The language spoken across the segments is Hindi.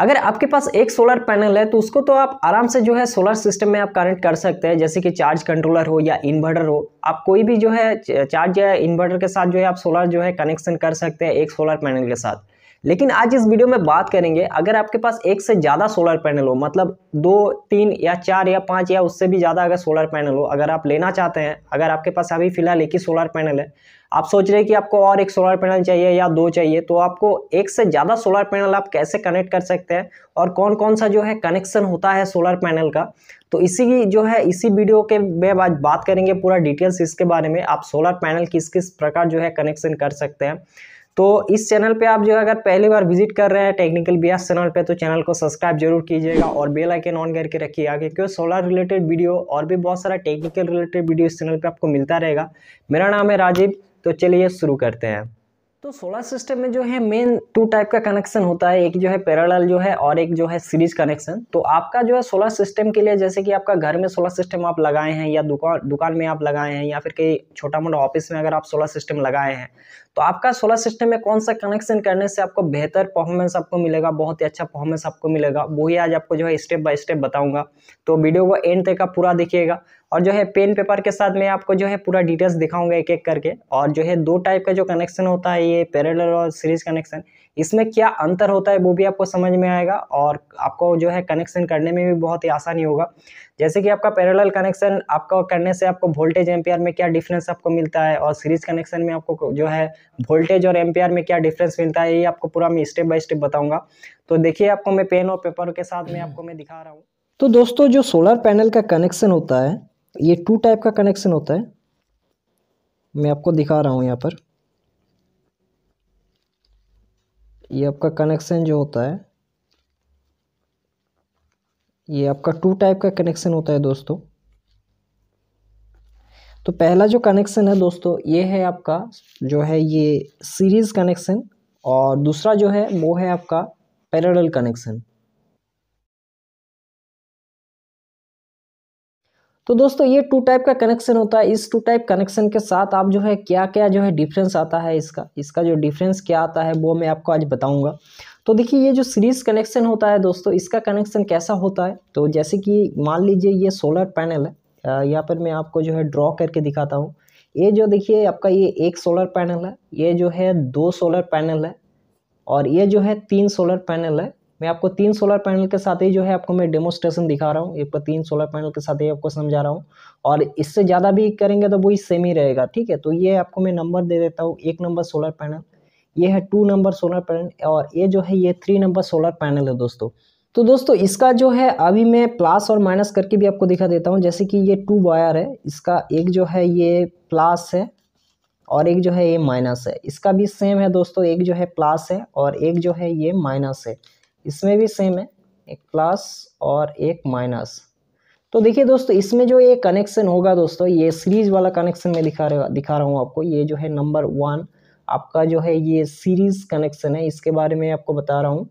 अगर आपके पास एक सोलर पैनल है तो उसको तो आप आराम से जो है सोलर सिस्टम में आप कनेक्ट कर सकते हैं जैसे कि चार्ज कंट्रोलर हो या इन्वर्टर हो आप कोई भी जो है चार्ज या इन्वर्टर के साथ जो है आप सोलर जो है कनेक्शन कर सकते हैं एक सोलर पैनल के साथ लेकिन आज इस वीडियो में बात करेंगे अगर आपके पास एक से ज़्यादा सोलर पैनल हो मतलब दो तीन या चार या पाँच या उससे भी ज़्यादा अगर सोलर पैनल हो अगर आप लेना चाहते हैं अगर आपके पास अभी फिलहाल एक ही सोलर पैनल है आप सोच रहे हैं कि आपको और एक सोलर पैनल चाहिए या दो चाहिए तो आपको एक से ज़्यादा सोलर पैनल आप कैसे कनेक्ट कर सकते हैं और कौन कौन सा जो है कनेक्शन होता है सोलर पैनल का तो इसी जो है इसी वीडियो के में आज बात करेंगे पूरा डिटेल्स इसके बारे में आप सोलर पैनल किस किस प्रकार जो है कनेक्शन कर सकते हैं तो इस चैनल पे आप जो है अगर पहली बार विजिट कर रहे हैं टेक्निकल बियास चैनल पे तो चैनल को सब्सक्राइब जरूर कीजिएगा और बेल आइकन ऑन करके रखिएगा क्योंकि सोलर रिलेटेड वीडियो और भी बहुत सारा टेक्निकल रिलेटेड वीडियो इस चैनल पे आपको मिलता रहेगा मेरा नाम है राजीव तो चलिए शुरू करते हैं तो सोलर सिस्टम में जो है मेन टू टाइप का कनेक्शन होता है एक जो है पैरेलल जो है और एक जो है सीरीज कनेक्शन तो आपका जो है सोलर सिस्टम के लिए जैसे कि आपका घर में सोलर सिस्टम आप लगाए हैं या दुकान दुकान में आप लगाए हैं या फिर कहीं छोटा मोटा ऑफिस में अगर आप सोलर सिस्टम लगाए हैं तो आपका सोलर सिस्टम में कौन सा कनेक्शन करने से आपको बेहतर परफॉर्मेंस आपको मिलेगा बहुत ही अच्छा परफॉर्मेंस आपको मिलेगा वही आज आपको जो है स्टेप बाय स्टेप बताऊंगा तो वीडियो को एंड तक का पूरा देखिएगा और जो है पेन पेपर के साथ मैं आपको जो है पूरा डिटेल्स दिखाऊंगा एक एक करके और जो है दो टाइप का जो कनेक्शन होता है ये पैरेलल और सीरीज कनेक्शन इसमें क्या अंतर होता है वो भी आपको समझ में आएगा और आपको जो है कनेक्शन करने में भी बहुत ही आसानी होगा जैसे कि आपका पैरेलल कनेक्शन आपका करने से आपको वोल्टेज एम्पियर में क्या डिफरेंस आपको मिलता है और सीरीज कनेक्शन में आपको जो है वोल्टेज और एम्पियर में क्या डिफरेंस मिलता है ये आपको पूरा मैं स्टेप बाय स्टेप बताऊंगा तो देखिए आपको मैं पेन और पेपर के साथ में हम्म। आपको मैं दिखा रहा हूँ तो दोस्तों जो सोलर पैनल का कनेक्शन होता है ये टू टाइप का कनेक्शन होता है मैं आपको दिखा रहा हूँ यहाँ पर ये आपका कनेक्शन जो होता है ये आपका टू टाइप का कनेक्शन होता है दोस्तों तो पहला जो कनेक्शन है दोस्तों ये है आपका जो है ये सीरीज़ कनेक्शन और दूसरा जो है वो है आपका पैरेलल कनेक्शन तो दोस्तों ये टू टाइप का कनेक्शन होता है इस टू टाइप कनेक्शन के साथ आप जो है क्या क्या जो है डिफरेंस आता है इसका इसका जो डिफरेंस क्या आता है वो मैं आपको आज बताऊंगा तो देखिए ये जो सीरीज कनेक्शन होता है दोस्तों इसका कनेक्शन कैसा होता है तो जैसे कि मान लीजिए ये सोलर पैनल है यहाँ पर मैं आपको जो है ड्रॉ करके दिखाता हूँ ये जो देखिए आपका ये एक सोलर पैनल है ये जो है दो सोलर पैनल है और ये जो है तीन सोलर पैनल है मैं आपको तीन सोलर पैनल के साथ ही जो है आपको मैं डेमोस्ट्रेशन दिखा रहा हूँ एक पर तीन सोलर पैनल के साथ ही आपको समझा रहा हूँ और इससे ज़्यादा भी करेंगे तो वही सेम ही रहेगा ठीक है तो ये आपको मैं नंबर दे देता हूँ एक नंबर सोलर पैनल ये है टू नंबर सोलर पैनल और ये जो है ये थ्री नंबर सोलर पैनल है दोस्तों तो दोस्तों इसका जो है अभी मैं प्लस और माइनस करके भी आपको दिखा देता हूँ जैसे कि ये टू वायर है इसका एक जो है ये प्लस है और एक जो है ये माइनस है इसका भी सेम है दोस्तों एक जो है प्लस है और एक जो है ये माइनस है इसमें भी सेम है एक प्लस और एक माइनस तो देखिए दोस्तों इसमें जो ये कनेक्शन होगा दोस्तों ये सीरीज वाला कनेक्शन मैं दिखा रहा दिखा रहा हूँ आपको ये जो है नंबर वन आपका जो है ये सीरीज कनेक्शन है इसके बारे में आपको बता रहा हूँ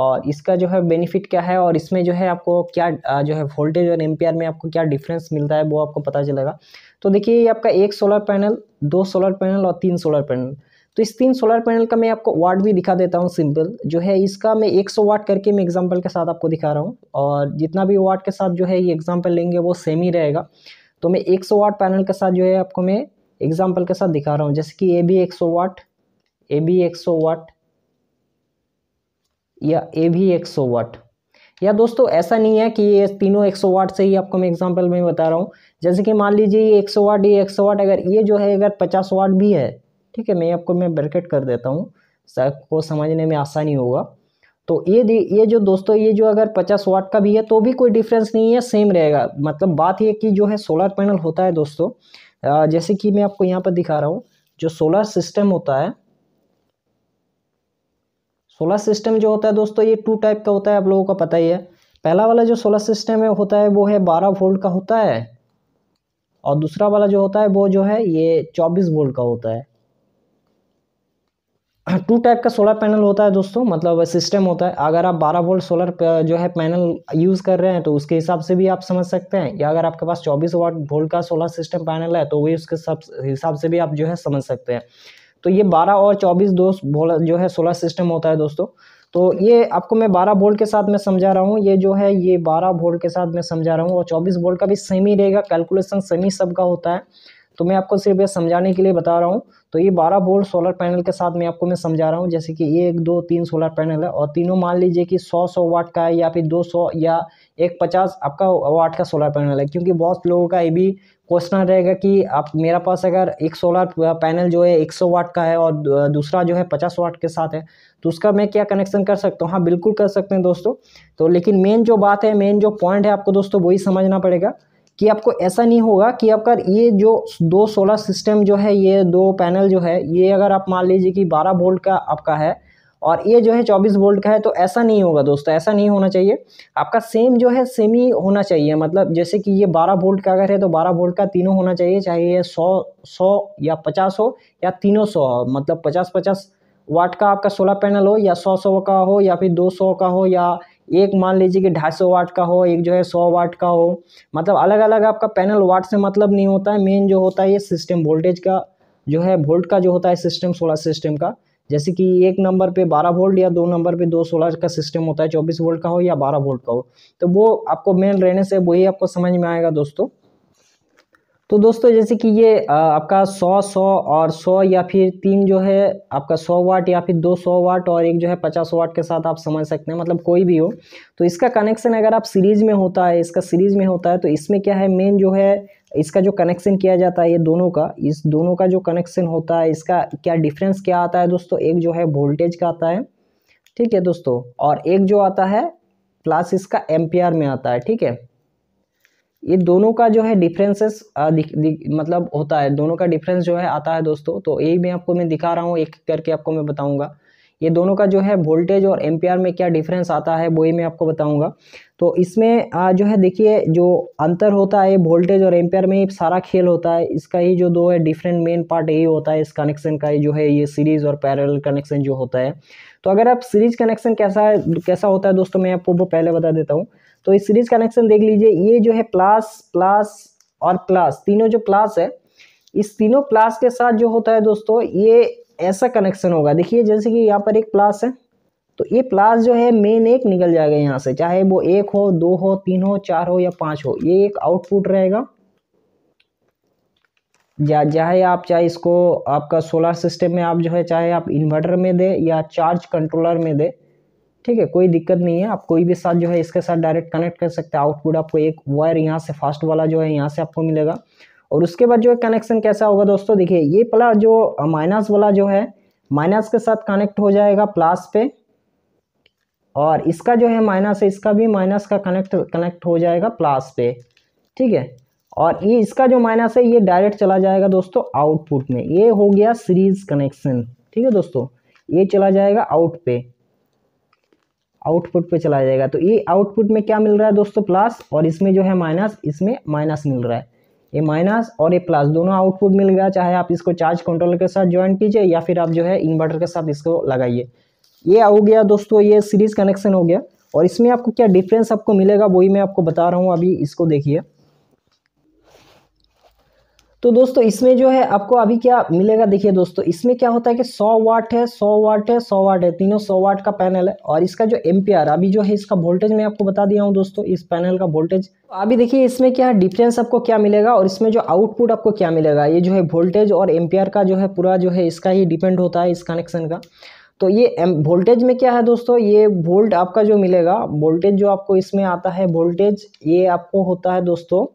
और इसका जो है बेनिफिट क्या है और इसमें जो है आपको क्या जो है वोल्टेज और एम्पियर में आपको क्या डिफरेंस मिलता है वो आपको पता चलेगा तो देखिए ये आपका एक सोलर पैनल दो सोलर पैनल और तीन सोलर पैनल तो इस तीन सोलर पैनल का मैं आपको वाट भी दिखा देता हूँ सिंपल जो है इसका मैं 100 वाट करके मैं एग्जांपल के साथ आपको दिखा रहा हूँ और जितना भी वाट के साथ जो है ये एग्जांपल लेंगे वो सेम ही रहेगा तो मैं 100 वाट पैनल के साथ जो है आपको मैं एग्जाम्पल के साथ दिखा रहा हूँ जैसे कि ए बी एक वाट ए बी एक वाट या ए भी एक वाट या दोस्तों ऐसा नहीं है कि ये तीनों सौ वाट से ही आपको मैं एग्जाम्पल में बता रहा हूँ जैसे कि मान लीजिए ये सौ वाट ये सौ वाट अगर ये जो है अगर पचास वाट भी है ठीक है मैं आपको मैं ब्रैकेट कर देता हूँ को समझने में आसानी होगा तो ये ये जो दोस्तों ये जो अगर 50 वाट का भी है तो भी कोई डिफरेंस नहीं है सेम रहेगा मतलब बात ये कि जो है सोलर पैनल होता है दोस्तों जैसे कि मैं आपको यहाँ पर दिखा रहा हूँ जो सोलर सिस्टम होता है सोलर सिस्टम जो होता है दोस्तों ये टू टाइप का होता है आप लोगों का पता ही है पहला वाला जो सोलर सिस्टम है होता है वो है बारह वोल्ट का होता है और दूसरा वाला जो होता है वो जो है ये चौबीस वोल्ट का होता है टू टाइप का सोलर पैनल होता है दोस्तों मतलब सिस्टम होता है अगर आप 12 वोल्ट सोलर जो है पैनल यूज़ कर रहे हैं तो उसके हिसाब से भी आप समझ सकते हैं या अगर आपके पास 24 वाट वोल्ट का सोलर सिस्टम पैनल है तो वही उसके हिसाब से भी आप जो है समझ सकते हैं तो ये 12 और 24 दो जो है सोलर सिस्टम होता है दोस्तों तो ये आपको मैं बारह वोल्ट के साथ मैं समझा रहा हूँ ये जो है ये बारह वोल्ट के साथ मैं समझा रहा हूँ और चौबीस वोल्ट का भी सेम ही रहेगा कैलकुलेशन सेम ही का होता है तो मैं आपको सिर्फ यह समझाने के लिए बता रहा हूँ तो ये बारह वोल्ट सोलर पैनल के साथ मैं आपको मैं समझा रहा हूँ जैसे कि ये एक दो तीन सोलर पैनल है और तीनों मान लीजिए कि सौ सौ वाट का है या फिर दो सौ या एक पचास आपका वाट का सोलर पैनल है क्योंकि बहुत लोगों का ये भी क्वेश्चन रहेगा कि आप मेरा पास अगर एक सोलर पैनल जो है 100 वाट का है और दूसरा जो है 50 वाट के साथ है तो उसका मैं क्या कनेक्शन कर सकता हूँ हाँ बिल्कुल कर सकते हैं दोस्तों तो लेकिन मेन जो बात है मेन जो पॉइंट है आपको दोस्तों वही समझना पड़ेगा कि आपको ऐसा नहीं होगा कि आपका ये जो दो सोलर सिस्टम जो है ये दो पैनल जो है ये अगर आप मान लीजिए कि 12 वोल्ट का आपका है और ये जो है 24 वोल्ट का है तो ऐसा नहीं होगा दोस्तों ऐसा नहीं होना चाहिए आपका सेम जो है सेम ही होना चाहिए मतलब जैसे कि ये 12 वोल्ट का अगर है तो 12 वोल्ट का तीनों होना चाहिए चाहे ये 100 100 या 50 हो या तीनों सौ हो मतलब 50 50 वाट का आपका सोलर पैनल हो या 100 100 का हो या फिर 200 का हो या एक मान लीजिए कि ढाई सौ वाट का हो एक जो है सौ वाट का हो मतलब अलग अलग आपका पैनल वाट से मतलब नहीं होता है मेन जो होता है ये सिस्टम वोल्टेज का जो है वोल्ट का जो होता है सिस्टम सोलर सिस्टम का जैसे कि एक नंबर पे 12 वोल्ट या दो नंबर पे दो सोलर का सिस्टम होता है 24 वोल्ट का हो या 12 वोल्ट का हो तो वो आपको मेन रहने से वही आपको समझ में आएगा दोस्तों तो दोस्तों जैसे कि ये आपका 100 100 और 100 या फिर तीन जो है आपका 100 वाट या फिर 200 वाट और एक जो है 50 वाट के साथ आप समझ सकते हैं मतलब कोई भी हो तो इसका कनेक्शन अगर आप सीरीज़ में होता है इसका सीरीज़ में होता है तो इसमें क्या है मेन जो है इसका जो कनेक्शन किया जाता है ये दोनों का इस दोनों का जो कनेक्शन होता है इसका क्या डिफरेंस क्या आता है दोस्तों एक जो है वोल्टेज का आता है ठीक है दोस्तों और एक जो आता है प्लस इसका एम्पियर में आता है ठीक है ये दोनों का जो है डिफरेंसेस मतलब होता है दोनों का डिफरेंस जो है आता है दोस्तों तो यही मैं आपको मैं दिखा रहा हूँ एक करके आपको मैं बताऊँगा ये दोनों का जो है वोल्टेज और एम में क्या डिफरेंस आता है वो ही मैं आपको बताऊँगा तो इसमें जो है देखिए जो अंतर होता है वोल्टेज और एम में ही सारा खेल होता है इसका ही जो दो है डिफरेंट मेन पार्ट यही होता है इस कनेक्शन का ही जो है ये सीरीज़ और पैरल कनेक्शन जो होता है तो अगर आप सीरीज कनेक्शन कैसा है कैसा होता है दोस्तों मैं आपको वो पहले बता देता हूँ तो इस सीरीज कनेक्शन देख लीजिए ये जो है प्लस प्लस और प्लस तीनों जो प्लस है इस तीनों प्लस के साथ जो होता है दोस्तों ये ऐसा कनेक्शन होगा देखिए जैसे कि यहाँ पर एक प्लस है तो ये प्लस जो है मेन एक निकल जाएगा यहाँ से चाहे वो एक हो दो हो तीन हो चार हो या पाँच हो ये एक आउटपुट रहेगा या चाहे आप चाहे इसको आपका सोलर सिस्टम में आप जो है चाहे आप इन्वर्टर में दे या चार्ज कंट्रोलर में दे ठीक है कोई दिक्कत नहीं है आप कोई भी साथ जो है इसके साथ डायरेक्ट कनेक्ट कर सकते हैं आउटपुट आपको एक वायर यहाँ से फास्ट वाला जो है यहाँ से आपको मिलेगा और उसके बाद जो है कनेक्शन कैसा होगा दोस्तों देखिए ये पला जो माइनस वाला जो है माइनस के साथ कनेक्ट हो जाएगा प्लस पे और इसका जो है माइनस है इसका भी माइनस का कनेक्ट कनेक्ट हो जाएगा प्लस पे ठीक है और ये इसका जो माइनस है ये डायरेक्ट चला जाएगा दोस्तों आउटपुट में ये हो गया सीरीज कनेक्शन ठीक है दोस्तों ये चला जाएगा आउट पे आउटपुट पे चला जाएगा तो ये आउटपुट में क्या मिल रहा है दोस्तों प्लस और इसमें जो है माइनस इसमें माइनस मिल रहा है ये माइनस और ये प्लस दोनों आउटपुट मिल गया चाहे आप इसको चार्ज कंट्रोलर के साथ ज्वाइन कीजिए या फिर आप जो है इन्वर्टर के साथ इसको लगाइए ये हो गया दोस्तों ये सीरीज़ कनेक्शन हो गया और इसमें आपको क्या डिफरेंस आपको मिलेगा वही मैं आपको बता रहा हूँ अभी इसको देखिए तो दोस्तों इसमें जो है आपको अभी क्या मिलेगा देखिए दोस्तों इसमें क्या होता है कि 100 वाट है 100 वाट है 100 वाट है तीनों 100 वाट का पैनल है और इसका जो एम्पियर अभी जो है इसका वोल्टेज मैं आपको बता दिया हूँ दोस्तों इस पैनल का वोल्टेज अभी देखिए इसमें क्या है डिफरेंस आपको क्या मिलेगा और इसमें जो आउटपुट आपको क्या मिलेगा ये जो है वोल्टेज और एम का जो है पूरा जो है इसका ही डिपेंड होता है इस कनेक्शन का तो ये वोल्टेज में क्या है दोस्तों ये वोल्ट आपका जो मिलेगा वोल्टेज जो आपको इसमें आता है वोल्टेज ये आपको होता है दोस्तों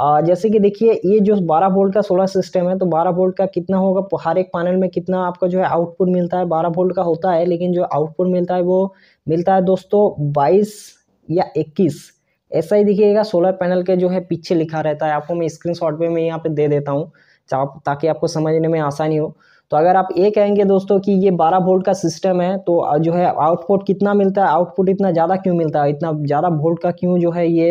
आ, जैसे कि देखिए ये जो 12 वोल्ट का सोलर सिस्टम है तो 12 वोल्ट का कितना होगा हर एक पैनल में कितना आपका जो है आउटपुट मिलता है 12 वोल्ट का होता है लेकिन जो आउटपुट मिलता है वो मिलता है दोस्तों 22 या 21 ऐसा ही देखिएगा सोलर पैनल के जो है पीछे लिखा रहता है आपको मैं स्क्रीन शॉट पर मैं यहाँ पर दे देता हूँ ताकि आपको समझने में आसानी हो तो अगर आप ये कहेंगे दोस्तों कि ये 12 वोल्ट का सिस्टम है तो जो है आउटपुट कितना मिलता है आउटपुट इतना ज़्यादा क्यों मिलता है इतना ज़्यादा वोल्ट का क्यों जो है ये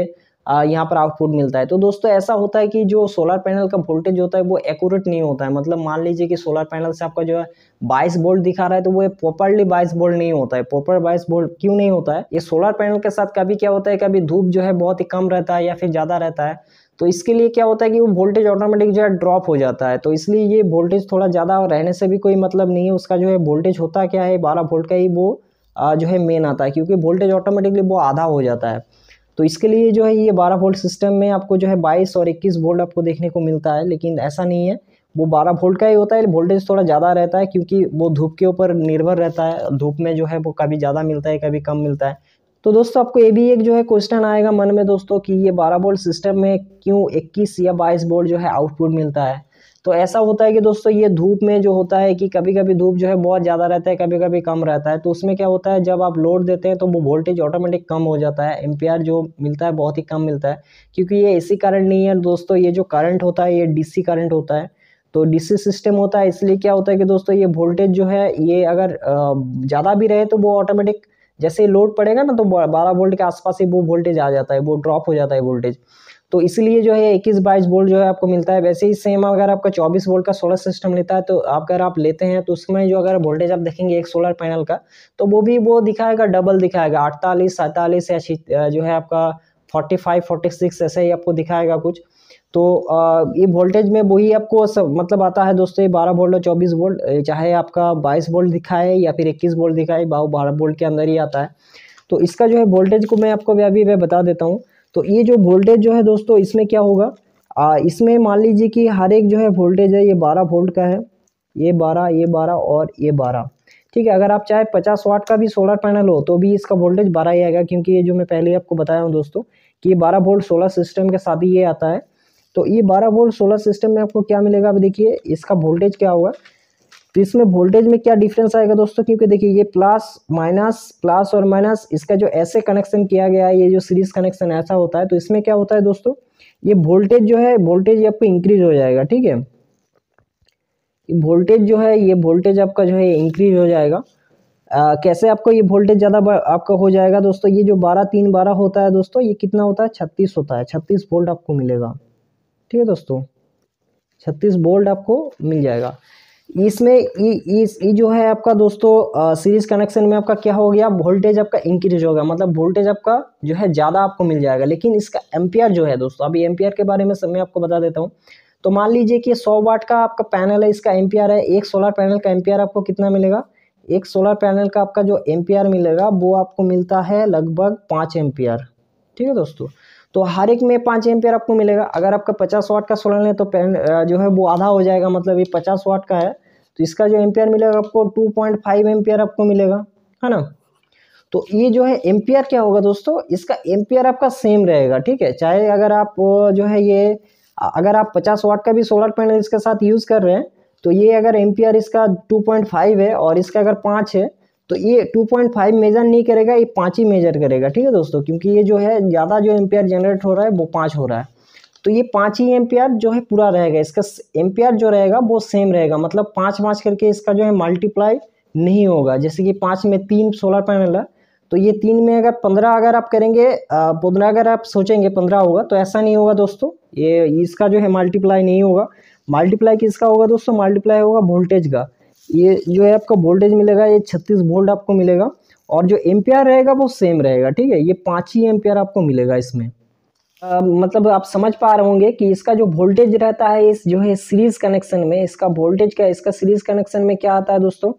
यहाँ पर आउटपुट मिलता है तो दोस्तों ऐसा होता है कि जो सोलर पैनल का वोल्टेज होता है वो एक्यूरेट नहीं होता है मतलब मान लीजिए कि सोलर पैनल से आपका जो है बाईस वोल्ट दिखा रहा है तो वो प्रॉपरली बाईस वोल्ट नहीं होता है प्रॉपर बाईस वोल्ट क्यों नहीं होता है ये सोलर पैनल के साथ कभी क्या होता है कभी धूप जो है बहुत ही कम रहता है या फिर ज़्यादा रहता है तो इसके लिए क्या होता है कि वो वोल्टेज ऑटोमेटिक जो है ड्रॉप हो जाता है तो इसलिए ये वोल्टेज थोड़ा ज़्यादा रहने से भी कोई मतलब नहीं है उसका जो है वोल्टेज होता क्या है बारह वोल्ट का ही वो जो है मेन आता है क्योंकि वोल्टेज ऑटोमेटिकली वो आधा हो जाता है तो इसके लिए जो है ये बारह वोल्ट सिस्टम में आपको जो है बाईस और इक्कीस वोल्ट आपको देखने को मिलता है लेकिन ऐसा नहीं है वो बारह वोल्ट का ही होता है वोल्टेज थोड़ा ज़्यादा रहता है क्योंकि वो धूप के ऊपर निर्भर रहता है धूप में जो है वो कभी ज़्यादा मिलता है कभी कम मिलता है तो दोस्तों आपको ये भी एक जो है क्वेश्चन आएगा मन में दोस्तों कि ये बारह वोल्ट सिस्टम में क्यों इक्कीस या बाईस वोल्ट जो है आउटपुट मिलता है तो ऐसा होता है कि दोस्तों ये धूप में जो होता है कि कभी कभी धूप जो है बहुत ज़्यादा रहता है कभी कभी कम रहता है तो उसमें क्या होता है जब आप लोड देते हैं तो वो वोल्टेज ऑटोमेटिक कम हो जाता है एम्पियर जो मिलता है बहुत ही कम मिलता है क्योंकि ये एसी करंट नहीं है दोस्तों ये जो करंट होता है ये डीसी करंट होता है तो डीसी सिस्टम होता है इसलिए क्या होता है कि दोस्तों ये वोल्टेज जो है ये अगर ज़्यादा भी रहे तो वो ऑटोमेटिक जैसे लोड पड़ेगा ना तो बारह वोल्ट के आसपास ही वो वोल्टेज आ जाता है वो ड्रॉप हो जाता है वोल्टेज तो इसलिए जो है इक्कीस बाईस वोल्ट जो है आपको मिलता है वैसे ही सेम अगर आपका चौबीस वोल्ट का सोलर सिस्टम लेता है तो आप अगर आप लेते हैं तो उसमें जो अगर वोल्टेज आप देखेंगे एक सोलर पैनल का तो वो भी वो दिखाएगा डबल दिखाएगा अड़तालीस सैंतालीस या जो है आपका फोर्टी फाइव फोर्टी सिक्स ऐसे ही आपको दिखाएगा कुछ तो ये वोल्टेज में वही आपको सब मतलब आता है दोस्तों ये बारह वोल्ट और चौबीस वोल्ट चाहे आपका बाईस वोल्ट दिखाए या फिर इक्कीस वोल्ट दिखाए बारह वोल्ट के अंदर ही आता है तो इसका जो है वोल्टेज को मैं आपको अभी मैं बता देता हूँ तो ये जो वोल्टेज जो है दोस्तों इसमें क्या होगा आ, इसमें मान लीजिए कि हर एक जो है वोल्टेज है ये बारह वोल्ट का है ये बारह ये बारह और ये बारह ठीक है अगर आप चाहे पचास वाट का भी सोलर पैनल हो तो भी इसका वोल्टेज बारह ही आएगा क्योंकि ये जो मैं पहले आपको बताया हूँ दोस्तों कि ये बारह वोल्ट सोलर सिस्टम के साथ ही ये आता है तो ये बारह वोल्ट सोलर सिस्टम में आपको क्या मिलेगा अब देखिए इसका वोल्टेज क्या होगा तो इसमें वोल्टेज में क्या डिफरेंस आएगा दोस्तों क्योंकि देखिए ये प्लस माइनस प्लस और माइनस इसका जो ऐसे कनेक्शन किया गया है ये जो सीरीज कनेक्शन ऐसा होता है तो इसमें क्या होता है दोस्तों ये वोल्टेज जो है वोल्टेज आपको इंक्रीज हो जाएगा ठीक है वोल्टेज जो है ये वोल्टेज आपका जो है इंक्रीज हो जाएगा आ, कैसे आपको ये वोल्टेज ज़्यादा आपका हो जाएगा दोस्तों ये जो बारह तीन बारह होता है दोस्तों ये कितना होता है छत्तीस होता है छत्तीस वोल्ट आपको मिलेगा ठीक है दोस्तों छत्तीस वोल्ट आपको मिल जाएगा इसमें इस जो है आपका दोस्तों सीरीज कनेक्शन में आपका क्या हो गया वोल्टेज आपका इंक्रीज होगा मतलब वोल्टेज आपका जो है ज़्यादा आपको मिल जाएगा लेकिन इसका एम्पियर जो है दोस्तों अभी एम्पियर के बारे में सब मैं आपको बता देता हूँ तो मान लीजिए कि सौ वाट का आपका पैनल है इसका एम्पियर है एक सोलर पैनल का एम्पियर आपको कितना मिलेगा एक सोलर पैनल का आपका जो एम्पियर मिलेगा वो आपको मिलता है लगभग पाँच एम्पियर ठीक है दोस्तों तो हर एक में पाँच एम्पेयर आपको मिलेगा अगर आपका पचास वाट का सोलर लें तो जो है वो आधा हो जाएगा मतलब ये पचास वाट का है तो इसका जो एम्पेयर मिलेगा आपको टू पॉइंट फाइव एम्पेयर आपको मिलेगा है ना तो ये जो है एम्पियर क्या होगा दोस्तों इसका एम्पियर आपका सेम रहेगा ठीक है चाहे अगर आप जो है ये अगर आप 50 वाट का भी सोलर पैनल इसके साथ यूज़ कर रहे हैं तो ये अगर एम्पियर इसका 2.5 है और इसका अगर पाँच है तो ये 2.5 मेजर नहीं करेगा ये पाँच ही मेजर करेगा ठीक है दोस्तों क्योंकि ये जो है ज़्यादा जो एम्पेयर जनरेट हो रहा है वो पाँच हो रहा है तो ये पाँच ही एम्पेयर जो है पूरा रहेगा इसका एम्पेयर जो रहेगा वो सेम रहेगा मतलब पाँच पाँच करके इसका जो है मल्टीप्लाई नहीं होगा जैसे कि पाँच में तीन सोलर पैनल है तो ये तीन में अगर पंद्रह अगर आप करेंगे पंद्रह अगर आप सोचेंगे पंद्रह होगा तो ऐसा नहीं होगा दोस्तों ये इसका जो है मल्टीप्लाई नहीं होगा मल्टीप्लाई किसका होगा दोस्तों मल्टीप्लाई होगा वोल्टेज का ये जो है आपका वोल्टेज मिलेगा ये छत्तीस वोल्ट आपको मिलेगा और जो एम रहेगा वो सेम रहेगा ठीक है ये पाँच ही एम आपको मिलेगा इसमें आ, मतलब आप समझ पा रहे होंगे कि इसका जो वोल्टेज रहता है इस जो है सीरीज कनेक्शन में इसका वोल्टेज है इसका सीरीज कनेक्शन में क्या आता है दोस्तों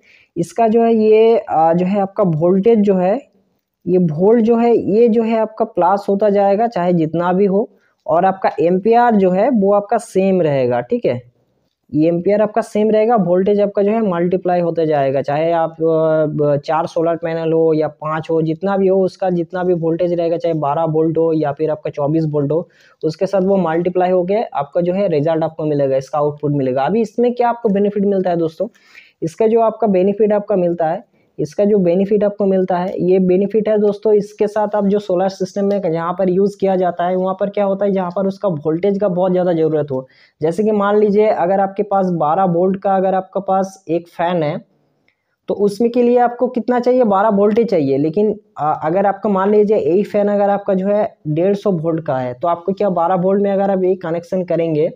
इसका जो है ये जो है आपका वोल्टेज जो है ये वोल्ट जो है ये जो है आपका प्लस होता जाएगा चाहे जितना भी हो और आपका एम्पेयर जो है वो आपका सेम रहेगा ठीक है ये e एम्पियर आपका सेम रहेगा वोल्टेज आपका जो है मल्टीप्लाई होता जाएगा चाहे आप चार सोलर पैनल हो या पाँच हो जितना भी हो उसका जितना भी वोल्टेज रहेगा चाहे बारह वोल्ट हो या फिर आपका चौबीस वोल्ट हो उसके साथ वो मल्टीप्लाई होकर आपका जो है रिजल्ट आपको मिलेगा इसका आउटपुट मिलेगा अभी इसमें क्या आपको बेनिफिट मिलता है दोस्तों इसका जो आपका बेनिफिट आपका मिलता है इसका जो बेनिफिट आपको मिलता है ये बेनिफिट है दोस्तों इसके साथ आप जो सोलर सिस्टम में जहाँ पर यूज़ किया जाता है वहाँ पर क्या होता है जहाँ पर उसका वोल्टेज का बहुत ज़्यादा ज़रूरत हो जैसे कि मान लीजिए अगर आपके पास बारह वोल्ट का अगर आपके पास एक फ़ैन है तो उसमें के लिए आपको कितना चाहिए बारह वोल्ट ही चाहिए लेकिन अगर आपका मान लीजिए यही फ़ैन अगर आपका जो है डेढ़ सौ वोल्ट का है तो आपको क्या बारह वोल्ट में अगर आप यही कनेक्शन करेंगे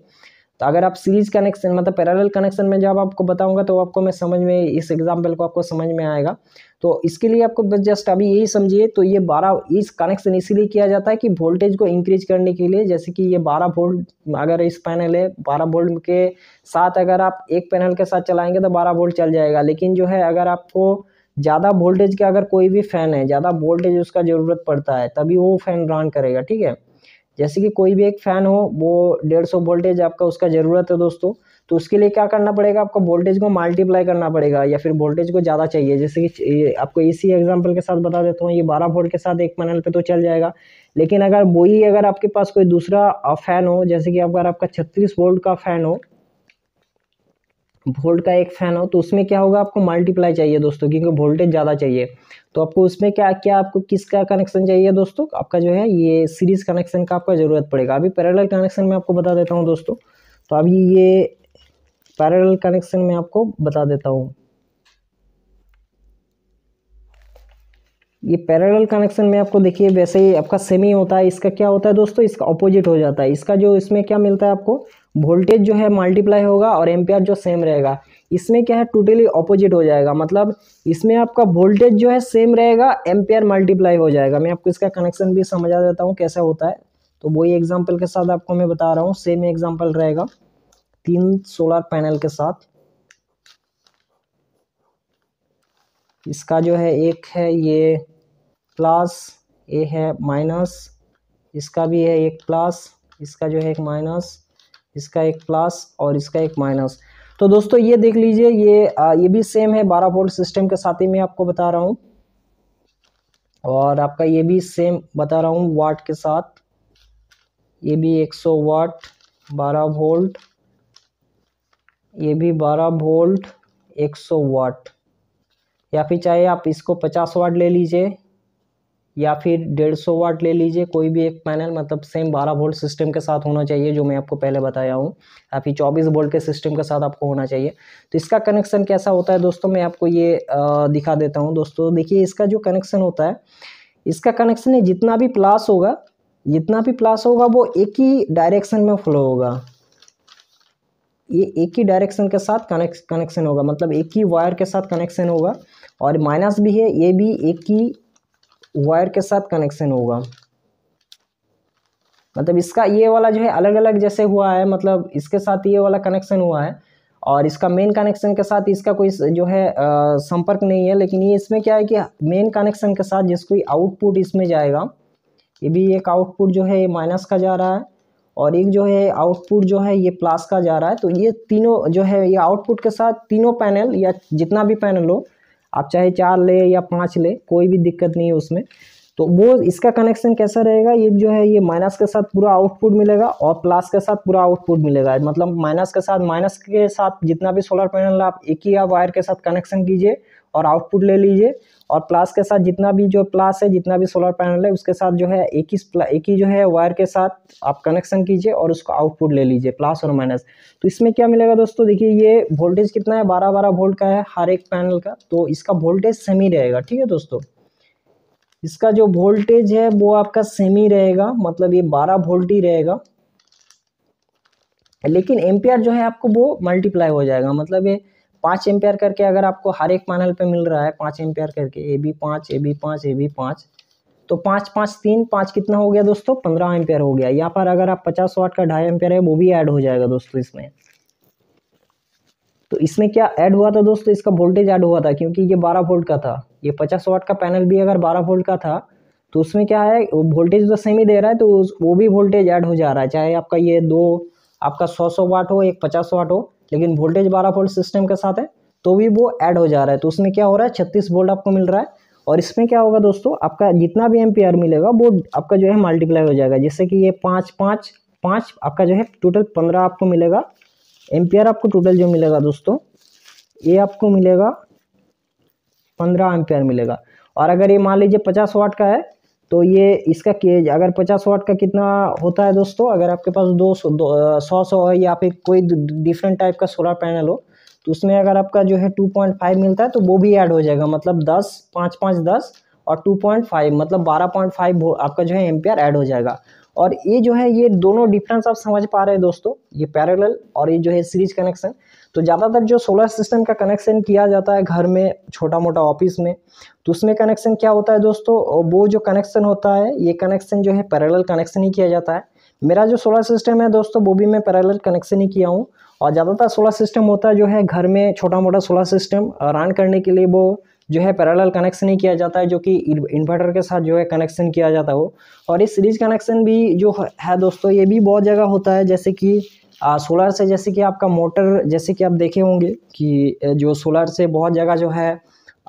तो अगर आप सीरीज कनेक्शन मतलब पैरेलल कनेक्शन में जब आपको बताऊंगा तो आपको मैं समझ में इस एग्जाम्पल को आपको समझ में आएगा तो इसके लिए आपको बस जस्ट अभी यही समझिए तो ये 12 इस कनेक्शन इसीलिए किया जाता है कि वोल्टेज को इंक्रीज करने के लिए जैसे कि ये 12 वोल्ट अगर इस पैनल है बारह वोल्ट के साथ अगर आप एक पैनल के साथ चलाएंगे तो बारह वोल्ट चल जाएगा लेकिन जो है अगर आपको ज़्यादा वोल्टेज का अगर कोई भी फ़ैन है ज़्यादा वोल्टेज उसका ज़रूरत पड़ता है तभी वो फ़ैन रन करेगा ठीक है जैसे कि कोई भी एक फ़ैन हो वो डेढ़ सौ वोल्टेज आपका उसका ज़रूरत है दोस्तों तो उसके लिए क्या करना पड़ेगा आपको वोल्टेज को मल्टीप्लाई करना पड़ेगा या फिर वोल्टेज को ज़्यादा चाहिए जैसे कि आपको इसी एग्जांपल के साथ बता देता हूँ ये बारह वोल्ट के साथ एक पैनल पे तो चल जाएगा लेकिन अगर वही अगर आपके पास कोई दूसरा फ़ैन हो जैसे कि अगर आपका छत्तीस वोल्ट का फ़ैन हो वोल्ट का एक फ़ैन हो तो उसमें क्या होगा आपको मल्टीप्लाई चाहिए दोस्तों क्योंकि वोल्टेज ज़्यादा चाहिए तो आपको उसमें क्या क्या आपको किसका कनेक्शन चाहिए दोस्तों आपका जो है ये सीरीज़ कनेक्शन का आपका ज़रूरत पड़ेगा अभी पैरेलल कनेक्शन में आपको बता देता हूँ दोस्तों तो अभी ये पैरेलल कनेक्शन में आपको बता देता हूँ ये पैरेलल कनेक्शन में आपको देखिए वैसे ही आपका सेमी होता है इसका क्या होता है दोस्तों इसका ऑपोजिट हो जाता है इसका जो इसमें क्या मिलता है आपको वोल्टेज जो है मल्टीप्लाई होगा और एम्पियर जो सेम रहेगा इसमें क्या है टोटली ऑपोजिट हो जाएगा मतलब इसमें आपका वोल्टेज जो है सेम रहेगा एम्पियर मल्टीप्लाई हो जाएगा मैं आपको इसका कनेक्शन भी समझा देता हूँ कैसे होता है तो वही एग्जाम्पल के साथ आपको मैं बता रहा हूँ सेम एग्जाम्पल रहेगा तीन सोलर पैनल के साथ इसका जो है एक है ये प्लस ए है माइनस इसका भी है एक प्लस इसका जो है एक माइनस इसका एक प्लस और इसका एक माइनस तो दोस्तों ये देख लीजिए ये आ, ये भी सेम है बारह वोल्ट सिस्टम के साथ ही मैं आपको बता रहा हूँ और आपका ये भी सेम बता रहा हूँ वाट के साथ ये भी सौ वाट बारह वोल्ट ये भी 12 वोल्ट 100 वाट या फिर चाहे आप इसको 50 वाट ले लीजिए या फिर डेढ़ सौ वाट ले लीजिए कोई भी एक पैनल मतलब सेम बारह वोल्ट सिस्टम के साथ होना चाहिए जो मैं आपको पहले बताया हूँ या फिर चौबीस वोल्ट के सिस्टम के साथ आपको होना चाहिए तो इसका कनेक्शन कैसा होता है दोस्तों मैं आपको ये आ, दिखा देता हूँ दोस्तों देखिए इसका जो कनेक्शन होता है इसका कनेक्शन है जितना भी प्लास होगा जितना भी प्लास होगा वो एक ही डायरेक्शन में फ्लो होगा ये एक ही डायरेक्शन के साथ कनेक्शन होगा मतलब एक ही वायर के साथ कनेक्शन होगा और माइनस भी है ये भी एक ही वायर के साथ कनेक्शन होगा मतलब इसका ये वाला जो है अलग अलग जैसे हुआ है मतलब इसके साथ ये वाला कनेक्शन हुआ है और इसका मेन कनेक्शन के साथ इसका कोई जो है संपर्क नहीं है लेकिन ये इसमें क्या है कि मेन कनेक्शन के साथ जिसको आउटपुट इसमें जाएगा ये भी एक आउटपुट जो है माइनस का जा रहा है और एक जो है आउटपुट जो है ये प्लस का जा रहा है तो ये तीनों जो है ये आउटपुट के साथ तीनों पैनल या जितना भी पैनल हो आप चाहे चार ले या पाँच ले कोई भी दिक्कत नहीं है उसमें तो वो इसका कनेक्शन कैसा रहेगा ये जो है ये माइनस के साथ पूरा आउटपुट मिलेगा और प्लस के साथ पूरा आउटपुट मिलेगा मतलब माइनस के साथ माइनस के साथ जितना भी सोलर पैनल आप एक ही या वायर के साथ कनेक्शन कीजिए और आउटपुट ले लीजिए और प्लास के साथ जितना भी जो प्लास है जितना भी सोलर पैनल है उसके साथ जो है एक ही एक ही जो है वायर के साथ आप कनेक्शन कीजिए और उसका आउटपुट ले लीजिए प्लस और माइनस तो इसमें क्या मिलेगा दोस्तों देखिए ये वोल्टेज कितना है बारह बारह वोल्ट का है हर एक पैनल का तो इसका वोल्टेज सेम ही रहेगा ठीक है दोस्तों इसका जो वोल्टेज है वो आपका सेम ही रहेगा मतलब ये बारह वोल्ट ही रहेगा लेकिन एम्पियर जो है आपको वो मल्टीप्लाई हो जाएगा मतलब ये पाँच एम्पेयर करके अगर आपको हर एक पैनल पे मिल रहा है पाँच एम्पेयर करके ए बी पाँच ए बी पाँच ए बी पाँच तो पाँच पाँच तीन पाँच कितना हो गया दोस्तों पंद्रह एम्पेयर हो गया यहाँ पर अगर आप पचास वाट का ढाई एम्पेयर है वो भी ऐड हो जाएगा दोस्तों इसमें तो इसमें क्या ऐड हुआ था दोस्तों इसका वोल्टेज ऐड हुआ था क्योंकि ये बारह वोल्ट का था ये पचास वाट का पैनल भी अगर बारह वोल्ट का था तो उसमें क्या है वोल्टेज तो सेम ही दे रहा है तो वो भी वोल्टेज ऐड हो जा रहा है चाहे आपका ये दो आपका सौ सौ वाट हो एक पचास वाट हो लेकिन वोल्टेज बारह वोल्ट सिस्टम के साथ है तो भी वो ऐड हो जा रहा है तो उसमें क्या हो रहा है छत्तीस वोल्ट आपको मिल रहा है और इसमें क्या होगा दोस्तों आपका जितना भी एम मिलेगा वो आपका जो है मल्टीप्लाई हो जाएगा जैसे कि ये पाँच पाँच पाँच आपका जो है टोटल पंद्रह आपको मिलेगा एम आपको टोटल जो मिलेगा दोस्तों ये आपको मिलेगा पंद्रह एम मिलेगा और अगर ये मान लीजिए पचास वाट का है तो ये इसका केज अगर पचास वाट का कितना होता है दोस्तों अगर आपके पास दो सौ सौ सौ है या फिर कोई डिफरेंट टाइप का सोलर पैनल हो तो उसमें अगर आपका जो है टू पॉइंट फाइव मिलता है तो वो भी ऐड हो जाएगा मतलब दस पाँच पाँच दस और टू पॉइंट फाइव मतलब बारह पॉइंट फाइव आपका जो है एम्पेयर ऐड हो जाएगा और ये जो है ये दोनों डिफरेंस आप समझ पा रहे हैं दोस्तों ये पैरेलल और ये जो है सीरीज कनेक्शन तो ज़्यादातर जो सोलर सिस्टम का कनेक्शन किया जाता है घर में छोटा मोटा ऑफिस में तो उसमें कनेक्शन क्या होता है दोस्तों वो जो कनेक्शन होता है ये कनेक्शन जो है पैरेलल कनेक्शन ही किया जाता है मेरा जो सोलर सिस्टम है दोस्तों वो भी मैं पैरेलल कनेक्शन ही किया हूँ और ज़्यादातर सोलर सिस्टम होता है जो है घर में छोटा मोटा सोलर सिस्टम रन करने के लिए वो जो है पैरेलल कनेक्शन ही किया जाता है जो कि इन्वर्टर के साथ जो है कनेक्शन किया जाता है वो और ये सीरीज कनेक्शन भी जो है दोस्तों ये भी बहुत जगह होता है जैसे कि सोलर से जैसे कि आपका मोटर जैसे कि आप देखे होंगे कि जो सोलर से बहुत जगह जो है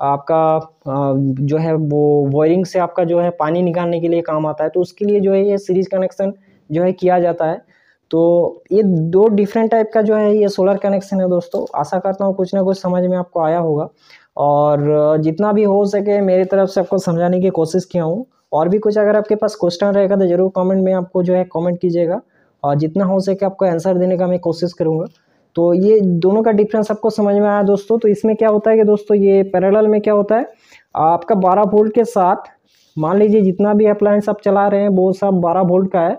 आपका जो है वो वायरिंग से आपका जो है पानी निकालने के लिए काम आता है तो उसके लिए जो है ये सीरीज कनेक्शन जो है किया जाता है तो ये दो डिफरेंट टाइप का जो है ये सोलर कनेक्शन है दोस्तों आशा करता हूँ कुछ ना कुछ समझ में आपको आया होगा और जितना भी हो सके मेरी तरफ से आपको समझाने की कोशिश किया हूँ और भी कुछ अगर आपके पास क्वेश्चन रहेगा तो ज़रूर कमेंट में आपको जो है कमेंट कीजिएगा और जितना हो सके आपको आंसर देने का मैं कोशिश करूँगा तो ये दोनों का डिफरेंस आपको समझ में आया दोस्तों तो इसमें क्या होता है कि दोस्तों ये पैरेलल में क्या होता है आपका बारह वोल्ट के साथ मान लीजिए जितना भी अप्लायंस आप चला रहे हैं वो सब बारह वोल्ट का है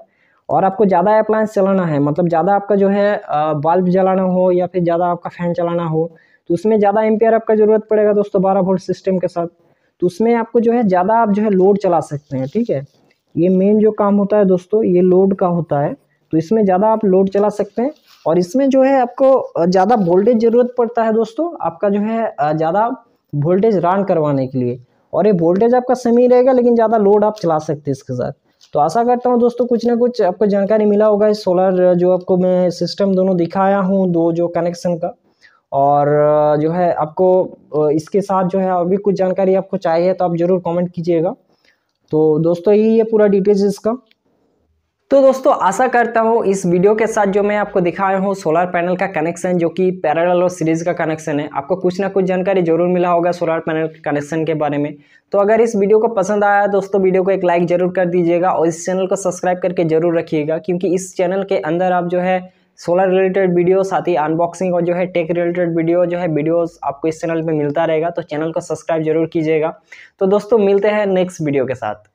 और आपको ज़्यादा अप्लायंस चलाना है मतलब ज़्यादा आपका जो है बल्ब जलाना हो या फिर ज़्यादा आपका फ़ैन चलाना हो तो उसमें ज़्यादा एम्पेयर आपका ज़रूरत पड़ेगा दोस्तों बारह वोल्ट सिस्टम के साथ तो उसमें आपको जो है ज़्यादा आप जो है लोड चला सकते हैं ठीक है ये मेन जो काम होता है दोस्तों ये लोड का होता है तो इसमें ज़्यादा आप लोड चला सकते हैं और इसमें जो है आपको ज़्यादा वोल्टेज ज़रूरत पड़ता है दोस्तों आपका जो है ज़्यादा वोल्टेज रन करवाने के लिए और ये वोल्टेज आपका सेम ही रहेगा लेकिन ज़्यादा लोड आप चला सकते हैं इसके साथ तो आशा करता हूँ दोस्तों कुछ ना कुछ आपको जानकारी मिला होगा इस सोलर जो आपको मैं सिस्टम दोनों दिखाया हूँ दो जो कनेक्शन का और जो है आपको इसके साथ जो है और भी कुछ जानकारी आपको चाहिए तो आप ज़रूर कमेंट कीजिएगा तो दोस्तों यही है पूरा डिटेल्स इसका तो दोस्तों आशा करता हूँ इस वीडियो के साथ जो मैं आपको दिखाया हूँ सोलर पैनल का कनेक्शन जो कि पैरल और सीरीज का कनेक्शन है आपको कुछ ना कुछ जानकारी जरूर मिला होगा सोलर पैनल कनेक्शन के बारे में तो अगर इस वीडियो को पसंद आया दोस्तों वीडियो को एक लाइक जरूर कर दीजिएगा और इस चैनल को सब्सक्राइब करके जरूर रखिएगा क्योंकि इस चैनल के अंदर आप जो है सोलर रिलेटेड वीडियो साथ ही अनबॉक्सिंग और जो है टेक रिलेटेड वीडियो जो है वीडियोस आपको इस चैनल पे मिलता रहेगा तो चैनल को सब्सक्राइब जरूर कीजिएगा तो दोस्तों मिलते हैं नेक्स्ट वीडियो के साथ